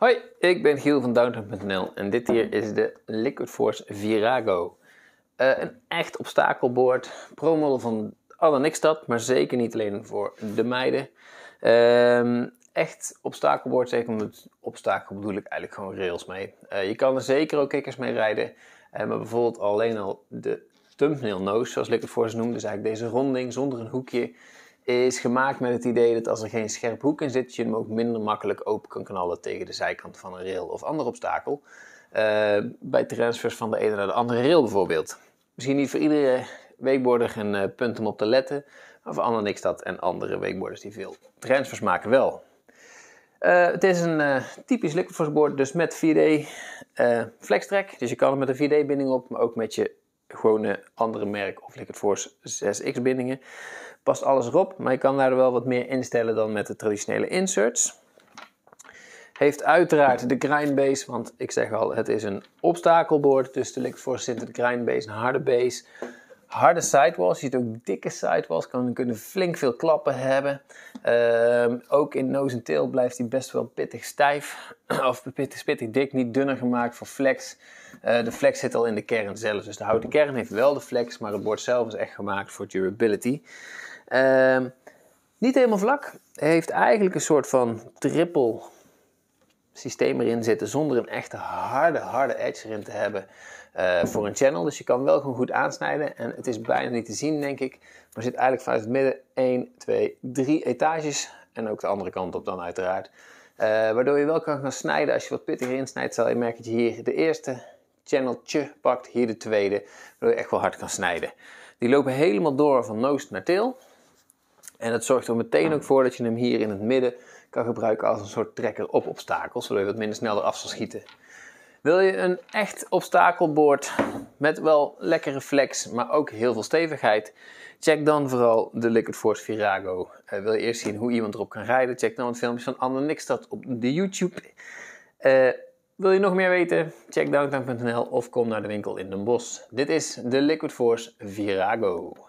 Hoi, ik ben Giel van Downtown.nl en dit hier is de Liquid Force Virago. Eh, een echt obstakelboord, promodel van alle dat, maar zeker niet alleen voor de meiden. Ehm, echt obstakelboord, zeker omdat obstakel bedoel ik eigenlijk gewoon rails mee. Eh, je kan er zeker ook kikkers mee rijden, eh, maar bijvoorbeeld alleen al de thumbnail nose, zoals Liquid Force noemt, dus eigenlijk deze ronding zonder een hoekje, is gemaakt met het idee dat als er geen scherp hoek in zit, je hem ook minder makkelijk open kan knallen tegen de zijkant van een rail of ander obstakel. Eh, bij transfers van de ene naar de andere rail bijvoorbeeld. Misschien niet voor iedere weekborder een eh, punt om op te letten, maar voor niks dat en andere weekborders die veel transfers maken wel. Eh, het is een typisch likvidvoorboord, dus met 4D track. Dus je kan hem met een 4D-binding op, maar ook met je gewone andere merk of Liquid Force 6X bindingen. Past alles erop, maar je kan daar wel wat meer instellen dan met de traditionele inserts. Heeft uiteraard de grindbase, want ik zeg al, het is een obstakelboord. Dus de Liquid Force zit het grindbase, een harde base harde sidewalls. Je ziet ook dikke sidewalls. Kan, kunnen flink veel klappen hebben. Ehm, ook in nose en tail blijft hij best wel pittig stijf. of pittig, pittig dik. Niet dunner gemaakt voor flex. Eh, de flex zit al in de kern zelf. Dus de houten kern heeft wel de flex. Maar het bord zelf is echt gemaakt voor durability. Ehm, niet helemaal vlak. Heeft eigenlijk een soort van triple systeem erin zitten zonder een echte harde, harde edge erin te hebben eh, voor een channel. Dus je kan wel gewoon goed aansnijden en het is bijna niet te zien, denk ik. Maar zit eigenlijk vanuit het midden 1, 2, 3 etages en ook de andere kant op dan uiteraard. Eh, waardoor je wel kan gaan snijden. Als je wat pittiger insnijdt, zal je merken dat je hier de eerste channeltje pakt, hier de tweede. Waardoor je echt wel hard kan snijden. Die lopen helemaal door van noost naar tail. En dat zorgt er meteen ook ah. voor dat je hem hier in het midden kan gebruiken als een soort trekker op obstakels, zodat je wat minder snel eraf zal schieten. Wil je een echt obstakelboord met wel lekkere flex, maar ook heel veel stevigheid? Check dan vooral de Liquid Force Virago. Eh, wil je eerst zien hoe iemand erop kan rijden? Check dan het filmpje van Anne Nikstad op de YouTube. Eh, wil je nog meer weten? Check downtown.nl of kom naar de winkel in Den Bosch. Dit is de Liquid Force Virago.